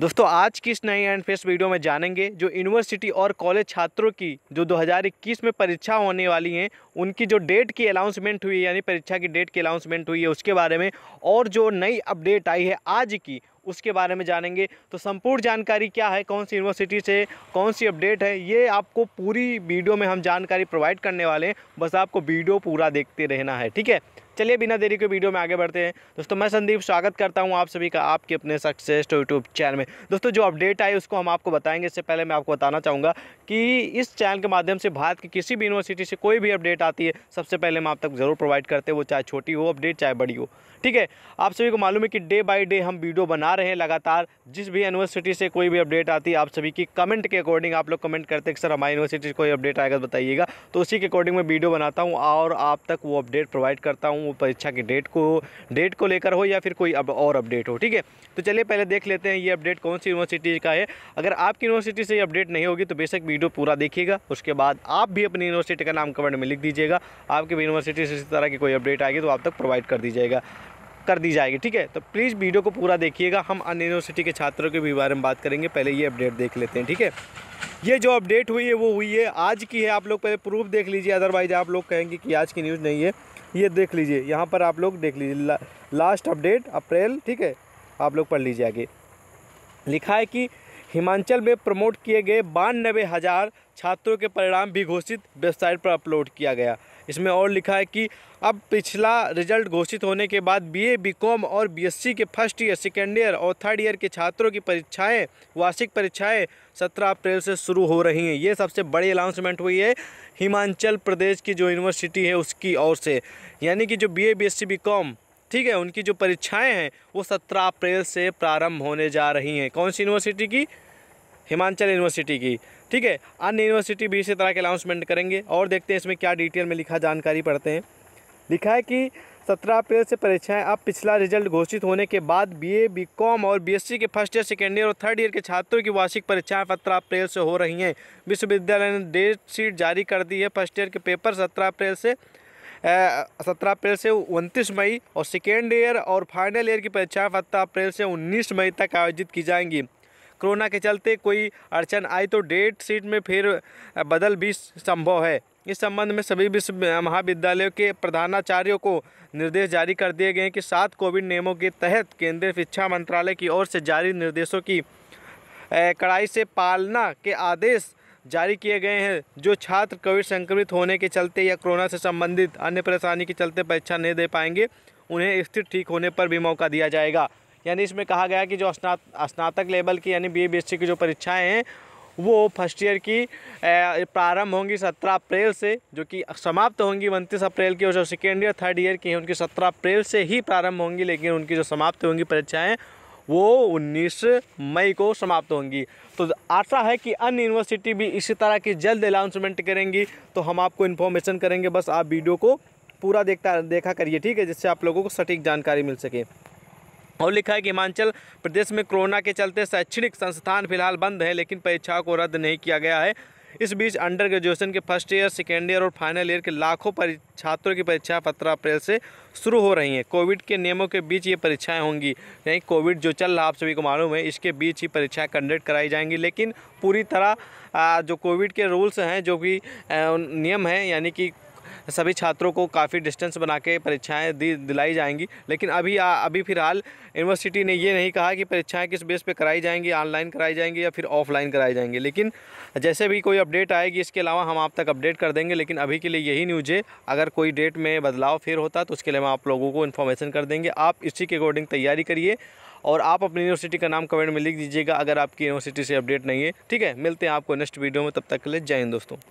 दोस्तों आज की इस नई एंड फेस्ट वीडियो में जानेंगे जो यूनिवर्सिटी और कॉलेज छात्रों की जो 2021 में परीक्षा होने वाली हैं उनकी जो डेट की अनाउंसमेंट हुई है यानी परीक्षा की डेट की अनाउंसमेंट हुई है उसके बारे में और जो नई अपडेट आई है आज की उसके बारे में जानेंगे तो संपूर्ण जानकारी क्या है कौन सी यूनिवर्सिटी से कौन सी अपडेट है ये आपको पूरी वीडियो में हम जानकारी प्रोवाइड करने वाले हैं बस आपको वीडियो पूरा देखते रहना है ठीक है चलिए बिना देरी के वीडियो में आगे बढ़ते हैं दोस्तों मैं संदीप स्वागत करता हूँ आप सभी का आपके अपने सक्सेस यूट्यूब चैनल में दोस्तों जो अपडेट आई उसको हम आपको बताएंगे इससे पहले मैं आपको बताना चाहूँगा कि इस चैनल के माध्यम से भारत की किसी भी यूनिवर्सिटी से कोई भी अपडेट आती है सबसे पहले हम आप तक ज़रूर प्रोवाइड करते हैं वो चाहे छोटी हो अपडेट चाहे बड़ी हो ठीक है आप सभी को मालूम है कि डे बाई डे हम वीडियो बना रहे हैं लगातार जिस भी यूनिवर्सिटी से कोई भी अपडेट आती है आप सभी की कमेंट के अकॉर्डिंग आप लोग कमेंट करते हैं कि सर हमारी यूनिवर्सिटी से कोई अपडेट आएगा तो बताइएगा तो उसी के अकॉर्डिंग मैं वीडियो बनाता हूँ और आप तक वो अपडेट प्रोवाइड करता हूँ हूँ परीक्षा की डेट को डेट को लेकर हो या फिर कोई अब और अपडेट हो ठीक है तो चलिए पहले देख लेते हैं ये अपडेट कौन सी यूनिवर्सिटी का है अगर आपकी यूनिवर्सिटी से ये अपडेट नहीं होगी तो बेशक वीडियो पूरा देखिएगा उसके बाद आप भी अपनी यूनिवर्सिटी का नाम कमेंट में लिख दीजिएगा आपकी यूनिवर्सिटी से इस तरह की कोई अपडेट आएगी तो आप तक प्रोवाइड कर दीजिएगा कर दी जाएगी ठीक है तो प्लीज़ वीडियो को पूरा देखिएगा हम अन्य यूनिवर्सिटी के छात्रों के भी बारे में बात करेंगे पहले ये अपडेट देख लेते हैं ठीक है ये जो अपडेट हुई है वो हुई है आज की है आप लोग पहले प्रूफ देख लीजिए अदरवाइज आप लोग कहेंगे कि आज की न्यूज़ नहीं है ये देख लीजिए यहाँ पर आप लोग देख लीजिए लास्ट अपडेट अप्रैल ठीक है आप लोग पढ़ लीजिए आगे लिखा है कि हिमाचल में प्रमोट किए गए बानबे हज़ार छात्रों के परिणाम भी घोषित वेबसाइट पर अपलोड किया गया इसमें और लिखा है कि अब पिछला रिजल्ट घोषित होने के बाद बीए बीकॉम और बीएससी के फर्स्ट ईयर सेकेंड ईयर और थर्ड ईयर के छात्रों की परीक्षाएं वार्षिक परीक्षाएं सत्रह अप्रैल से शुरू हो रही हैं ये सबसे बड़ी अनाउंसमेंट हुई है हिमाचल प्रदेश की जो यूनिवर्सिटी है उसकी ओर से यानी कि जो बी ए बी एस ठीक है उनकी जो परीक्षाएँ हैं वो सत्रह अप्रैल से प्रारंभ होने जा रही हैं कौन सी यूनिवर्सिटी की हिमाचल यूनिवर्सिटी की ठीक है अन्य यूनिवर्सिटी भी इसी तरह के अनाउंसमेंट करेंगे और देखते हैं इसमें क्या डिटेल में लिखा जानकारी पढ़ते हैं लिखा है कि सत्रह अप्रैल से परीक्षाएं अब पिछला रिजल्ट घोषित होने के बाद बीए, बीकॉम और बीएससी के फर्स्ट ईयर सेकेंड ईयर और थर्ड ईयर के छात्रों की वार्षिक परीक्षाएं सत्रह अप्रैल से हो रही हैं विश्वविद्यालय ने डेट शीट जारी कर दी है फर्स्ट ईयर के पेपर सत्रह अप्रैल से सत्रह अप्रैल से उनतीस मई और सेकेंड ईयर और फाइनल ईयर की परीक्षाएँ सत्रह अप्रैल से उन्नीस मई तक आयोजित की जाएंगी कोरोना के चलते कोई अड़चन आई तो डेट शीट में फिर बदल भी संभव है इस संबंध में सभी विश्व महाविद्यालयों के प्रधानाचार्यों को निर्देश जारी कर दिए गए हैं कि सात कोविड नियमों के तहत केंद्रीय शिक्षा मंत्रालय की ओर से जारी निर्देशों की कड़ाई से पालना के आदेश जारी किए गए हैं जो छात्र कोविड संक्रमित होने के चलते या कोरोना से संबंधित अन्य परेशानी के चलते परीक्षा नहीं दे पाएंगे उन्हें स्थिति ठीक होने पर भी मौका दिया जाएगा यानी इसमें कहा गया कि जो स्नातक लेवल की यानी बी बी की जो परीक्षाएँ हैं वो फर्स्ट ईयर की प्रारंभ होंगी सत्रह अप्रैल से जो कि समाप्त होंगी उनतीस अप्रैल की और जो सेकेंड ईयर थर्ड ईयर की हैं उनकी सत्रह अप्रैल से ही प्रारंभ होंगी लेकिन उनकी जो समाप्त होंगी परीक्षाएँ वो 19 मई को समाप्त होंगी तो आशा है कि अन्य यूनिवर्सिटी भी इसी तरह की जल्द अनाउंसमेंट करेंगी तो हम आपको इन्फॉर्मेशन करेंगे बस आप वीडियो को पूरा देखता देखा करिए ठीक है जिससे आप लोगों को सटीक जानकारी मिल सके और लिखा है कि हिमाचल प्रदेश में कोरोना के चलते शैक्षणिक संस्थान फिलहाल बंद हैं लेकिन परीक्षाओं को रद्द नहीं किया गया है इस बीच अंडर ग्रेजुएशन के फर्स्ट ईयर सेकेंड ईयर और फाइनल ईयर के लाखों छात्रों की परीक्षा पत्र अप्रैल से शुरू हो रही हैं कोविड के नियमों के बीच ये परीक्षाएं होंगी यानी कोविड जो चल रहा है आप सभी को मालूम है इसके बीच ही परीक्षाएं कंडक्ट कराई जाएंगी लेकिन पूरी तरह जो कोविड के रूल्स हैं जो भी नियम हैं यानी कि सभी छात्रों को काफ़ी डिस्टेंस बना के परीक्षाएँ दी दिलाई जाएंगी लेकिन अभी आ, अभी फ़िलहाल यूनिवर्सिटी ने ये नहीं कहा कि परीक्षाएँ किस बेस पर कराई जाएंगी ऑनलाइन कराई जाएंगी या फिर ऑफलाइन कराई जाएंगी लेकिन जैसे भी कोई अपडेट आएगी इसके अलावा हम आप तक अपडेट कर देंगे लेकिन अभी के लिए यही न्यूज़ है अगर कोई डेट में बदलाव फिर होता तो उसके लिए हम आप लोगों को इन्फॉर्मेशन कर देंगे आप इसी के अकॉर्डिंग तैयारी करिए और आप अपनी यूनिवर्सिटी का नाम कमेंट में लिख दीजिएगा अगर आपकी यूनिवर्सिटी से अपडेट नहीं है ठीक है मिलते हैं आपको नेक्स्ट वीडियो में तब तक के लिए जय हिंद दोस्तों